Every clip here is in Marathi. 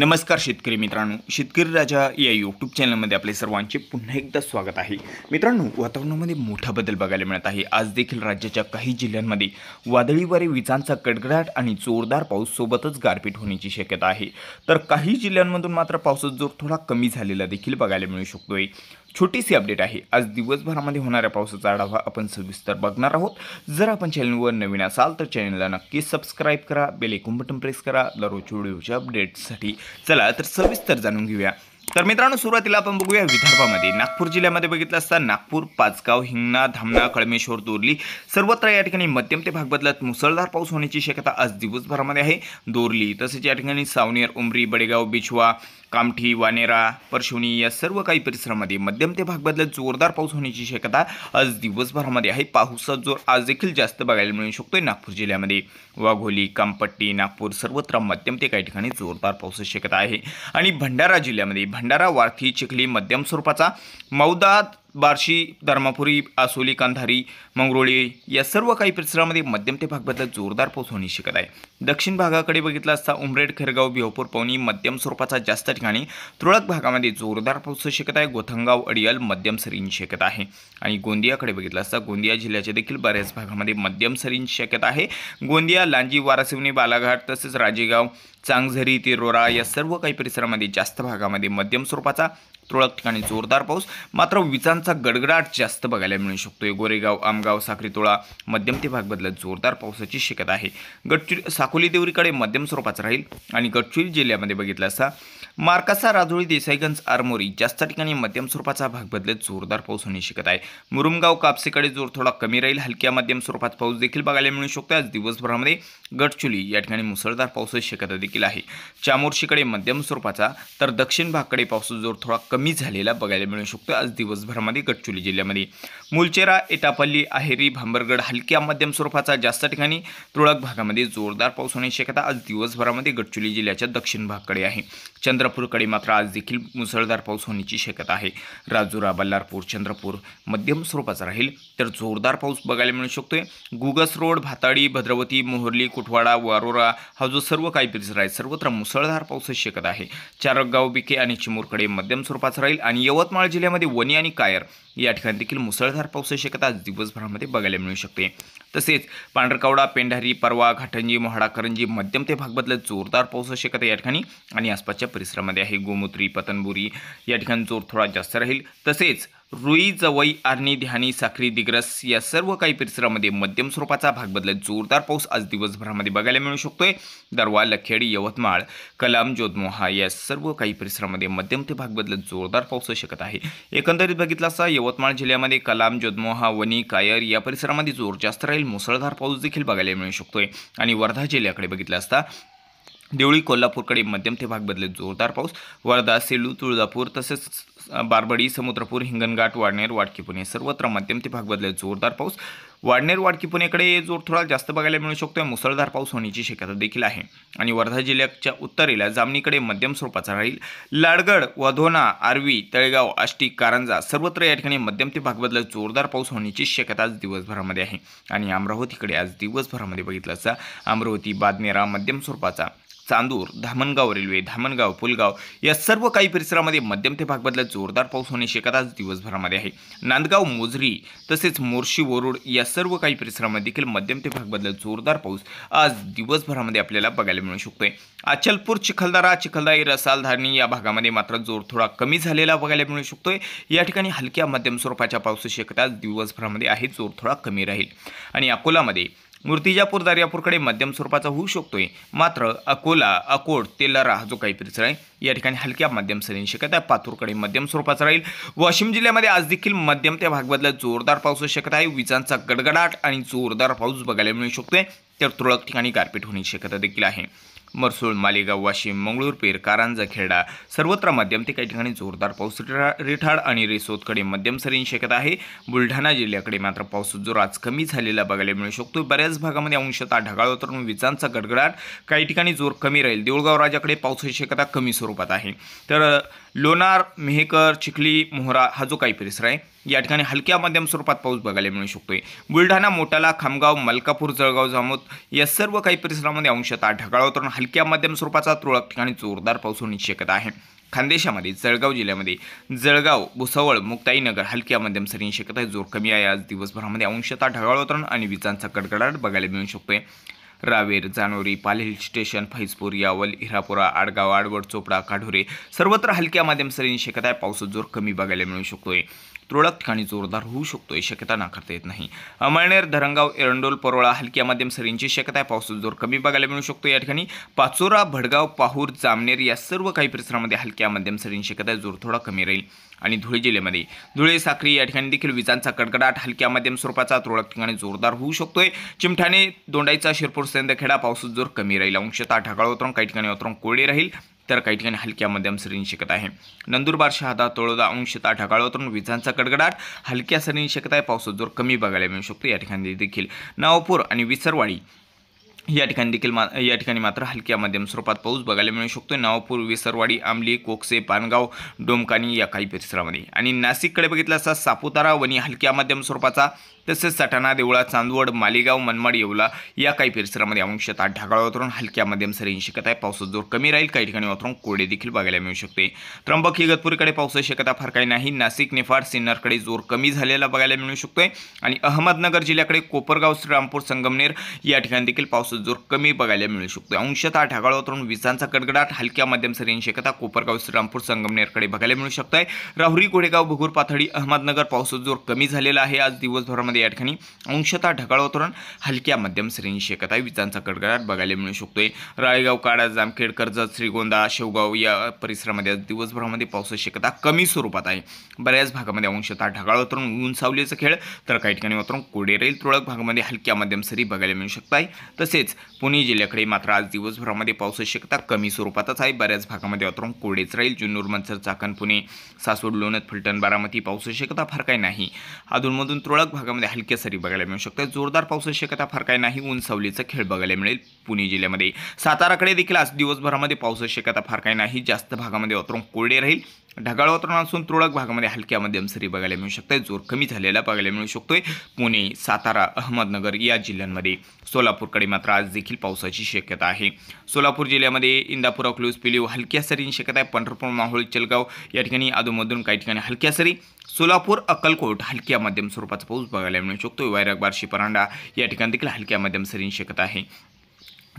नमस्कार शेतकरी मित्रांनो शेतकरी राजा या यूट्यूब चॅनलमध्ये आपले सर्वांचे पुन्हा एकदा स्वागत आहे मित्रांनो वातावरणामध्ये मोठा बदल बघायला मिळत आहे आज देखील राज्याच्या काही जिल्ह्यांमध्ये वादळी वारे विजांचा कडकडाट आणि जोरदार पाऊस सोबतच गारपीट होण्याची शक्यता आहे तर काही जिल्ह्यांमधून मात्र पावसाचा जोर थोडा कमी झालेला देखील बघायला मिळू शकतोय छोटीशी अपडेट आहे आज दिवसभरामध्ये होणाऱ्या पावसाचा आढावा आपण सविस्तर बघणार आहोत जर आपण चॅनलवर नवीन असाल तर चॅनलला नक्कीच सबस्क्राईब करा बेल बटन प्रेस करा दररोज व्हिडिओच्या अपडेटसाठी चला तर सविस्तर जाणून घेऊया तर मित्रांनो सुरुवातीला आपण बघूया विदर्भामध्ये नागपूर जिल्ह्यामध्ये बघितलं असता नागपूर पाचगाव हिंगणा धामणा कळमेश्वर दोरली सर्वत्र या ठिकाणी मध्यम ते भाग बदलत मुसळधार पाऊस होण्याची शक्यता आज दिवसभरामध्ये आहे दोरली तसेच या ठिकाणी सावनेर उमरी बडेगाव बिछवा कामठी वानेरा परशुनी या सर्व काही परिसरामध्ये मध्यम ते भाग बदलत जोरदार पाऊस होण्याची शक्यता आज दिवसभरामध्ये आहे पाऊसचा जोर आज देखील जास्त बघायला मिळू शकतोय नागपूर जिल्ह्यामध्ये वाघोली कामपट्टी नागपूर सर्वत्र मध्यम ते काही ठिकाणी जोरदार पावसाची शक्यता आहे आणि भंडारा जिल्ह्यामध्ये भंडारा वारथी चिखली मध्यम स्वरूपाचा मौदा बार्शी धर्मापुरी आसोली कांधारी मंगरोळी या सर्व काही परिसरामध्ये मध्यम ते भागबद्दल जोरदार पाऊस होणे शक्यता आहे दक्षिण भागाकडे बघितला असता उमरेड खेरगाव भिवपूर पवनी मध्यम स्वरूपाचा जास्त ठिकाणी तुरळक भागामध्ये जोरदार पाऊस होऊ शकत आहे गोथंगाव अडियल मध्यम सरीन शक्यता आहे आणि गोंदियाकडे बघितलं असता गोंदिया जिल्ह्याच्या देखील बऱ्याच भागामध्ये मध्यम सरीन शक्यता आहे गोंदिया लांजी वारासिवनी बालाघाट तसेच राजेगाव चांगझरी तिरोरा या सर्व काही परिसरामध्ये जास्त भागामध्ये मध्यम स्वरूपाचा तुरळक ठिकाणी जोरदार पाऊस मात्र विजांचा गडगडाट जास्त बघायला मिळू शकतो गोरेगाव आमगाव साखरीतोळा मध्यम ते भाग बदलत जोरदार पावसाची शक्यता आहे गडचिर साकोली देवरीकडे मध्यम स्वरूपाचा राहील आणि गडचिरोली जिल्ह्यामध्ये बघितलं असा मार्कासा राजोळी देसाईगंज आरमोरी जास्त ठिकाणी मध्यम स्वरूपाचा भाग बदलत जोरदार पाऊस होण्याची शक्यता आहे मुरुमगाव कापसेकडे जोर थोडा कमी राहील हलक्या मध्यम स्वरूपात पाऊस देखील बघायला मिळू शकतो आज दिवसभरामध्ये गडचुली या ठिकाणी मुसळधार पावसाची शक्यता देखील आहे चामोर्शीकडे मध्यम स्वरूपाचा तर दक्षिण भागकडे पावसाचा जोर थोडा कमी कमी झालेला बघायला मिळू शकतो आज दिवसभरामध्ये गडचिरोली जिल्ह्यामध्ये मुलचेरा एटापल्ली आहेरी भांबरगड हलक्या मध्यम स्वरूपाचा जास्त ठिकाणी तुरळक भागामध्ये जोरदार पाऊस होण्याची शक्यता आज दिवसभरामध्ये गडचिरोली जिल्ह्याच्या दक्षिण भागकडे आहे चंद्रपूरकडे मात्र आज देखील मुसळधार पाऊस होण्याची शक्यता आहे राजुरा बल्लारपूर चंद्रपूर मध्यम स्वरूपाचा राहील तर जोरदार पाऊस बघायला मिळू शकतोय गुगस रोड भाताडी भद्रवती मोहर्ली कुठवाडा वारोरा हा जो सर्व काही परिसर आहे सर्वत्र मुसळधार पाऊसची शक्यता आहे चारकगाव बिके आणि चिमूरकडे मध्यम स्वरूपाचा राहील आणि यवतमाळ जिल्ह्यामध्ये वणी आणि कायर या ठिकाणी देखील मुसळधार पाऊस शक्यता आज दिवसभरामध्ये बघायला मिळू शकते तसेच पांढरकवडा पेंढारी परवा घाटंजी मोहाडा करंजी मध्यम ते भाग बदलत जोरदार पावसाची शक्यता या ठिकाणी आणि आसपासच्या परिसरामध्ये आहे गोमुत्री पतनबुरी या ठिकाणी जोर थोडा जास्त राहील तसेच रुई जवई आर्णी ध्यानी साखरी दिग्रस या सर्व काही परिसरामध्ये मध्यम स्वरूपाचा भाग बदलत जोरदार पाऊस आज दिवसभरामध्ये बघायला मिळू शकतोय दरवा लखेडी यवतमाळ कलाम जोधमोहा या सर्व काही परिसरामध्ये मध्यम ते भाग बदलत जोरदार पाऊस शकत आहे एकंदरीत बघितला असता यवतमाळ जिल्ह्यामध्ये कलाम जोदमोहा वणी कायर या परिसरामध्ये जोर जास्त राहील मुसळधार पाऊस देखील बघायला मिळू शकतोय आणि वर्धा जिल्ह्याकडे बघितलं असता देवळी कोल्हापूरकडे मध्यम ते भाग बदलेत जोरदार पाऊस वर्धा सेलू तुळजापूर तसेच बारबडी समुद्रपूर हिंगणघाट वाडनेर वाडकी पुणे सर्वत्र मध्यम ते भाग बदलेत जोरदार पाऊस वाडनेर वाडकी पुणेकडे जोर थोडा जास्त बघायला मिळू शकतो मुसळधार पाऊस होण्याची शक्यता देखील आहे आणि वर्धा जिल्ह्याच्या उत्तरेला जामणीकडे मध्यम स्वरूपाचा राहील लाडगड वधोना आर्वी तळेगाव आष्टी कारंजा सर्वत्र या ठिकाणी मध्यम ते भाग बदलत जोरदार पाऊस होण्याची शक्यता आज दिवसभरामध्ये आहे आणि अमरावतीकडे आज दिवसभरामध्ये बघितलं जा अमरावती बादनेरा मध्यम स्वरूपाचा चांदूर धामणगाव रेल्वे धामणगाव पुलगाव या सर्व काही परिसरामध्ये मध्यम ते भागबदला जोरदार पाऊस होण्याची शक्यता दिवसभरामध्ये आहे नांदगाव मोजरी तसेच मोर्शी वरुड या सर्व काही परिसरामध्ये देखील मध्यम ते भागबदला जोरदार पाऊस आज दिवसभरामध्ये आपल्याला बघायला मिळू शकतोय अचलपूर चिखलदारा चिखलदाई रसालधारणी या भागामध्ये मात्र जोर थोडा कमी झालेला बघायला मिळू शकतोय या ठिकाणी हलक्या मध्यम स्वरूपाच्या पावसाची शक्यता दिवसभरामध्ये आहे जोर थोडा कमी राहील आणि अकोलामध्ये मूर्तिजापूर दर्यापूरकडे मध्यम स्वरूपाचा होऊ शकतोय मात्र अकोला अकोट तेलारा हा जो काही परिसर आहे या ठिकाणी हलक्या मध्यम सरी शक्यता आहे पातूरकडे मध्यम स्वरूपाचा राहील वाशिम जिल्ह्यामध्ये आज देखील मध्यम ते भागबदला जोरदार पाऊस शक्यता आहे विजांचा गडगडाट आणि जोरदार पाऊस बघायला मिळू शकतोय तर तुरळक ठिकाणी गारपीट होण्याची शक्यता देखील आहे मरसूळ मालेगाव वाशिम मंगळूरपीर कारांजा खेडा सर्वत्र मध्यम ते काही ठिकाणी जोरदार पाऊस रिठाड आणि रिसोदकडे मध्यम सरीन शेकत आहे बुलढाणा जिल्ह्याकडे मात्र पाऊस आज कमी झालेला बघायला मिळू शकतो बऱ्याच भागामध्ये अंशतः ढगाळ वातावरण विजांचा गडगडाट काही ठिकाणी जोर कमी राहील देऊळगाव राजाकडे पाऊसची शक्यता कमी स्वरूपात आहे तर लोणार मेहकर चिखली मोहरा हा जो काही परिसर आहे या ठिकाणी हलक्या मध्यम स्वरूपात पाऊस बघायला मिळू शकतोय बुलढाणा मोटाला खामगाव मलकापूर जळगाव जामोद या सर्व काही परिसरामध्ये अंशतः ढगाळ वातावरण हलक्या मध्यम स्वरूपाचा तुरळक ठिकाणी जोरदार पाऊस होण्याची शक्यता आहे खानदेशामध्ये जळगाव जिल्ह्यामध्ये जळगाव भुसावळ मुक्ताईनगर हलक्या मध्यम सरींची शक्यता आहे जोर कमी आहे आज दिवसभरामध्ये अंशतः ढगाळ वातावरण आणि विजांचा कडकडाट बघायला मिळू शकतोय रावेर जानोरी हिल स्टेशन फैजपूर यावल इरापुरा आडगाव आडवड चोपडा काढोरे सर्वत्र हलक्या माध्यम सरींची शक्यता आहे पावसाचा जोर कमी बघायला मिळू शकतोय तुरळक ठिकाणी जोरदार होऊ शकतो ही शक्यता नाकारता येत नाही अमळनेर धरणगाव एरंडोल परोळा हलक्या मध्यम सरींची शक्यता आहे पावसाचा जोर कमी बघायला मिळू शकतो या ठिकाणी पाचोरा भडगाव पाहूर जामनेर या सर्व काही परिसरामध्ये हलक्या मध्यम सरींची शक्यता आहे जोर थोडा कमी राहील आणि धुळे जिल्ह्यामध्ये धुळे साखरी या ठिकाणी देखील विजांचा कडकडाट हलक्या मध्यम स्वरूपाचा तुरळक ठिकाणी जोरदार होऊ शकतोय चिमठाणे दोंडाईचा शिरपूर खेडा पावसाचा जोर कमी राहील अंशतः ढगाळ उतरून काही ठिकाणी उतरून कोळी राहील तर काही ठिकाणी हलक्या मध्यम सरींनी शकत आहे नंदुरबार शहादा तळोदा अंशता ढगाळवतून विजांचा कडकडाट हलक्या सरींनी शकत आहे पावसाचा जोर कमी बघायला मिळू शकतो या ठिकाणी देखील नावपूर आणि विसरवाडी या ठिकाणी देखील मा या ठिकाणी मात्र हलक्या मध्यम स्वरूपात पाऊस बघायला मिळू शकतो नावापूर विसरवाडी आंबली कोकसे पानगाव डोमकानी या काही परिसरामध्ये आणि नाशिककडे बघितलं असता सापुतारा वणी हलक्या मध्यम स्वरूपाचा तसेच सटाणा देवळा चांदवड मालेगाव मनमाड येवला या काही परिसरामध्ये अंशतः ढागाळ वातावरण हलक्या मध्यम सरींची शक्यता आहे पावसाचा जोर कमी राहील काही ठिकाणी वातावरण कोरडे देखील बघायला मिळू शकते त्र्यंबक इगतपुरीकडे पावसाची शक्यता फार काही नाही नाशिक निफाड सिन्नरकडे जोर कमी झालेला बघायला मिळू शकतोय आणि अहमदनगर जिल्ह्याकडे कोपरगाव श्रीरामपूर संगमनेर या ठिकाणी देखील पाऊस जोर कमी बघायला मिळू शकतो अंशतः ढगाळ वातावरण विजांचा कडकडाट हलक्या मध्यम सरींची शक्यता कोपरगाव श्रीरामपूर संगमनेरकडे बघायला मिळू शकत आहे राहुरी कोडेगाव भगूर पाथडी अहमदनगर पावसाचा जोर कमी झालेला आहे आज दिवसभरामध्ये या ठिकाणी अंशतः ढगाळ वातावरण हलक्या मध्यम सरींची शक्यता विजांचा कडकडाट बघायला मिळू शकतोय राळेगाव काडा जामखेड कर्जत श्रीगोंदा शेवगाव या परिसरामध्ये आज दिवसभरामध्ये पावसाची शक्यता कमी स्वरूपात आहे बऱ्याच भागामध्ये अंशतः ढगाळ वातावरण उंचावलीचा खेळ तर काही ठिकाणी वातावरण कोडेरेल तुरळक भागामध्ये हलक्या मध्यम सरी बघायला मिळू शकत आहे तसेच तसेच पुणे जिल्ह्याकडे मात्र आज दिवसभरामध्ये पावसाची शक्यता कमी स्वरूपातच आहे बऱ्याच भागामध्ये वातावरण कोरडेच राहील जुन्नूर मनसर चाकण पुणे सासवड लोणत फलटण बारामती पावसाची शक्यता फार काही नाही अधूनमधून तुरळक भागामध्ये हलक्या सरी बघायला मिळू शकतात जोरदार पावसाची शक्यता फार काही नाही ऊन खेळ बघायला मिळेल पुणे जिल्ह्यामध्ये साताराकडे देखील आज दिवसभरामध्ये पावसाची शक्यता फार काही नाही जास्त भागामध्ये वातावरण कोरडे राहील ढगाळ वातावरण असून तुरळक भागामध्ये हलक्या मध्यम सरी बघायला मिळू शकतात जोर कमी झालेला बघायला मिळू शकतोय पुणे सातारा अहमदनगर या जिल्ह्यांमध्ये सोलापूरकडे मात्र आज देखील पावसाची शक्यता आहे सोलापूर जिल्ह्यामध्ये इंदापूर अकलूज पिलीव हलक्या सरींची शक्यता आहे पंढरपूर माहोळ चलगाव या ठिकाणी अधूनमधून काही ठिकाणी हलक्या सरी सोलापूर अक्कलकोट हलक्या मध्यम स्वरूपाचा पाऊस बघायला मिळू शकतो वैरग बार्शी परांडा या ठिकाणी देखील हलक्या मध्यम सरींची शक्यता आहे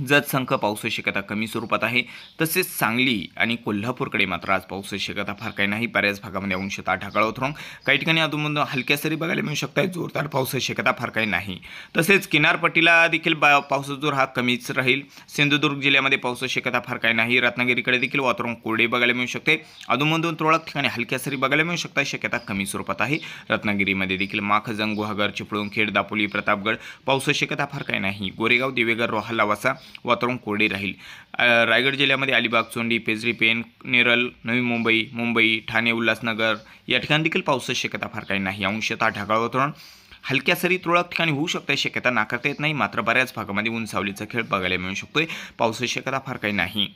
जत संघ शक्यता कमी स्वरूपात आहे तसेच सांगली आणि कोल्हापूरकडे मात्र आज पावसाची शक्यता फार काही नाही बऱ्याच भागामध्ये अंशतः ढगाळत राहून काही ठिकाणी अधूनमधून हलक्या सरी बघायला मिळू शकतात जोरदार पाऊस शक्यता फार काही नाही तसेच किनारपट्टीला देखील बा जोर हा कमीच राहील सिंधुदुर्ग जिल्ह्यामध्ये पावसाची शक्यता फार काही नाही रत्नागिरीकडे देखील वातावरण कोरडे बघायला मिळू शकते अधूनमधून तुरळक ठिकाणी हलक्या सरी बघायला मिळू शकतात शक्यता कमी स्वरूपात आहे रत्नागिरीमध्ये देखील माखजंग गुहागर चिपळूण खेड दापोली प्रतापगड पावसाची शक्यता फार काही नाही गोरेगाव दिवेगर रोहा लावासा वातावरण कोरडे राहील रायगड जिल्ह्यामध्ये अलिबाग चोंडी पेजरी पेन नेरल नवी मुंबई मुंबई ठाणे उल्हासनगर या ठिकाणी देखील पावसाची शक्यता फार काही नाही अंशतः ढगाळ वातावरण हलक्या सरी तुरळक ठिकाणी होऊ शकते शक्यता नाकारता येत नाही मात्र बऱ्याच भागामध्ये उंचावलीचा खेळ बघायला मिळू शकतोय पावसाची शक्यता फार काही नाही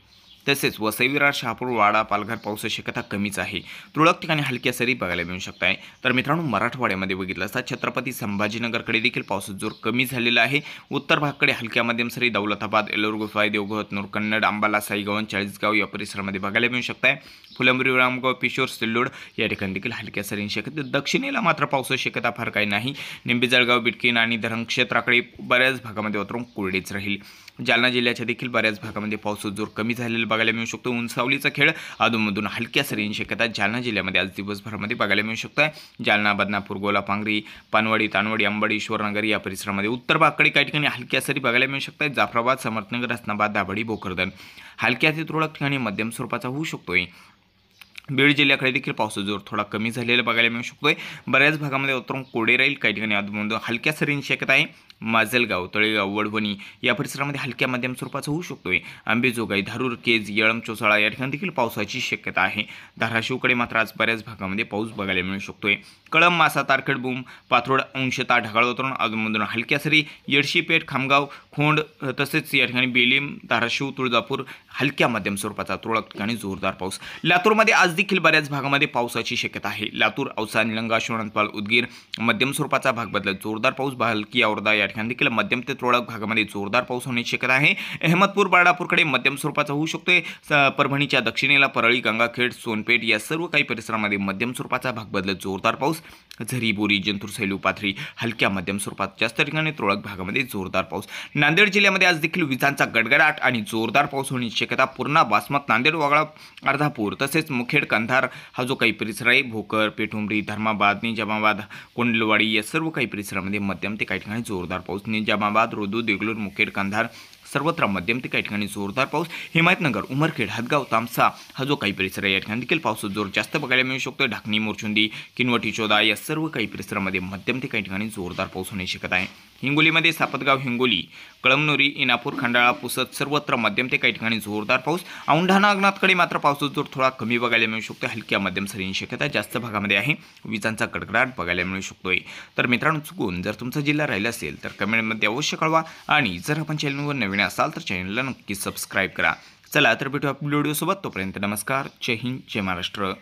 तसेच वसई विरार शहापूर वाडा पालघर पावसाची शक्यता कमीच आहे तुरळक ठिकाणी हलक्या सरी बघायला मिळू शकत आहे तर मित्रांनो मराठवाड्यामध्ये बघितलं असता छत्रपती संभाजीनगरकडे देखील पावसाचा जोर कमी झालेला आहे उत्तर भागकडे हलक्या मध्यम सरी दौलताबाद एलोरगुफाय देवगत कन्नड अंबाला साईगावन चाळीसगाव या परिसरामध्ये बघायला मिळू शकत आहे फुलंबरी रामगाव पिशोर सिल्लोड या ठिकाणी देखील हलक्या सरी शक्यता दक्षिणेला मात्र पावसाची शक्यता फार काही नाही निंबी जळगाव बिटकीन आणि धरण क्षेत्राकडे बऱ्याच भागामध्ये उतरून कोरडीच राहील जालना जिल्ह्याच्या देखील बऱ्याच भागामध्ये पाऊस जोर कमी झालेला बघायला मिळू शकतो उंचावलीचा खेळ अधूनमधून हलक्या सरींची शक्यता जालना जिल्ह्यामध्ये आज दिवसभरामध्ये बघायला मिळू शकतो आहे जालना बदनापूर गोला पांगरी पानवाडी तानवाडी अंबाडी ईश्वरनगर या परिसरामध्ये उत्तर भागकडे काही ठिकाणी हलक्या सरी बघायला मिळू शकतात जाफराबाद समर्थनगर रसनाबाद दाभडी भोकरदन हलक्या ते तुरळक ठिकाणी मध्यम स्वरूपाचा होऊ शकतोय बीड जिल्ह्याकडे देखील पावसाचा जोर थोडा कमी झालेला बघायला मिळू शकतोय बऱ्याच भागामध्ये उतरून कोडे राहील काही ठिकाणी अधूनमधून हलक्या सरींची शक्यता आहे माजलगाव तळेगाव वडवणी या परिसरामध्ये हलक्या मध्यम स्वरूपाचा होऊ शकतोय आंबेजोगाई धारूर केज येळम चोसाळा या ठिकाणी देखील पावसाची शक्यता आहे धाराशिवकडे मात्र आज बऱ्याच भागामध्ये पाऊस बघायला मिळू शकतोय कळम मासा तारखेड बुम पाथरोड अंशता ढगाळ उतरून अधूनमधून हलक्या सरी येडशीपेठ खामगाव खोंड तसेच या ठिकाणी बेलीम धाराशिव तुळजापूर हलक्या मध्यम स्वरूपाचा तुरळक ठिकाणी जोरदार पाऊस लातूरमध्ये आज देखील बऱ्याच भागामध्ये पावसाची शक्यता आहे लातूर औसा निलंगा शिवणपाल उदगीर मध्यम स्वरूपाचा भाग बदलत जोरदार पाऊस बालकी औरदा या ठिकाणी देखील मध्यम ते तुरळक भागामध्ये जोरदार पाऊस होण्याची शक्यता आहे अहमदपूर बाळापूरकडे मध्यम स्वरूपाचा होऊ शकतोय परभणीच्या दक्षिणेला परळी गंगाखेड सोनपेठ या सर्व काही परिसरामध्ये मध्यम स्वरूपाचा भाग बदलत जोरदार पाऊस झरी बोरी जंतूर सैलू पाथरी हलक्या मध्यम स्वरूपात जास्त ठिकाणी तुरळक भागामध्ये जोरदार पाऊस नांदेड जिल्ह्यामध्ये आज देखील विजांचा गडगडाट आणि जोरदार पाऊस होण्याची शक्यता पूर्णा बासमत नांदेड वगळा अर्धापूर तसेच मुखेड कंधार हा जो काही परिसर आहे भोकर पेठुंबरी धर्माबाद निजामाबाद कोंडलवाडी या सर्व काही परिसरामध्ये मध्यम ते काही ठिकाणी जोरदार पाऊस निजामाबाद रोदू देगलूर मुखेड कंधार सर्वत्र मध्यम ते काही ठिकाणी जोरदार पाऊस हिमायतनगर उमरखेड हदगाव तामसा हा जो काही परिसर आहे या ठिकाणी देखील पाऊस जोर जास्त बघायला मिळू शकतो ढाकणी मोरचुंदी किनवटी चोदा या सर्व काही परिसरामध्ये मध्यम ते काही ठिकाणी जोरदार पाऊस होण्याची शक्यता आहे हिंगोलीमध्ये सापतगाव हिंगोली कळमनुरी इनापूर खंडाळा पुसत सर्वत्र मध्यम ते काही ठिकाणी जोरदार पाऊस औंढाणा अग्नाथकडे मात्र पावसाचा जोर थोडा कमी बघायला मिळू शकतो हलक्या मध्यम सरींची शक्यता जास्त भागामध्ये आहे विजांचा कडकडाट बघायला मिळू शकतोय तर मित्रांनो चुकून जर तुमचा जिल्हा राहिला असेल तर कमेंटमध्ये अवश्य कळवा आणि जर आपण चॅनलवर नवीन असाल तर चॅनलला नक्की सबस्क्राईब करा चला तर भेटू आपल्या व्हिडिओसोबत तोपर्यंत नमस्कार जय हिंद जय महाराष्ट्र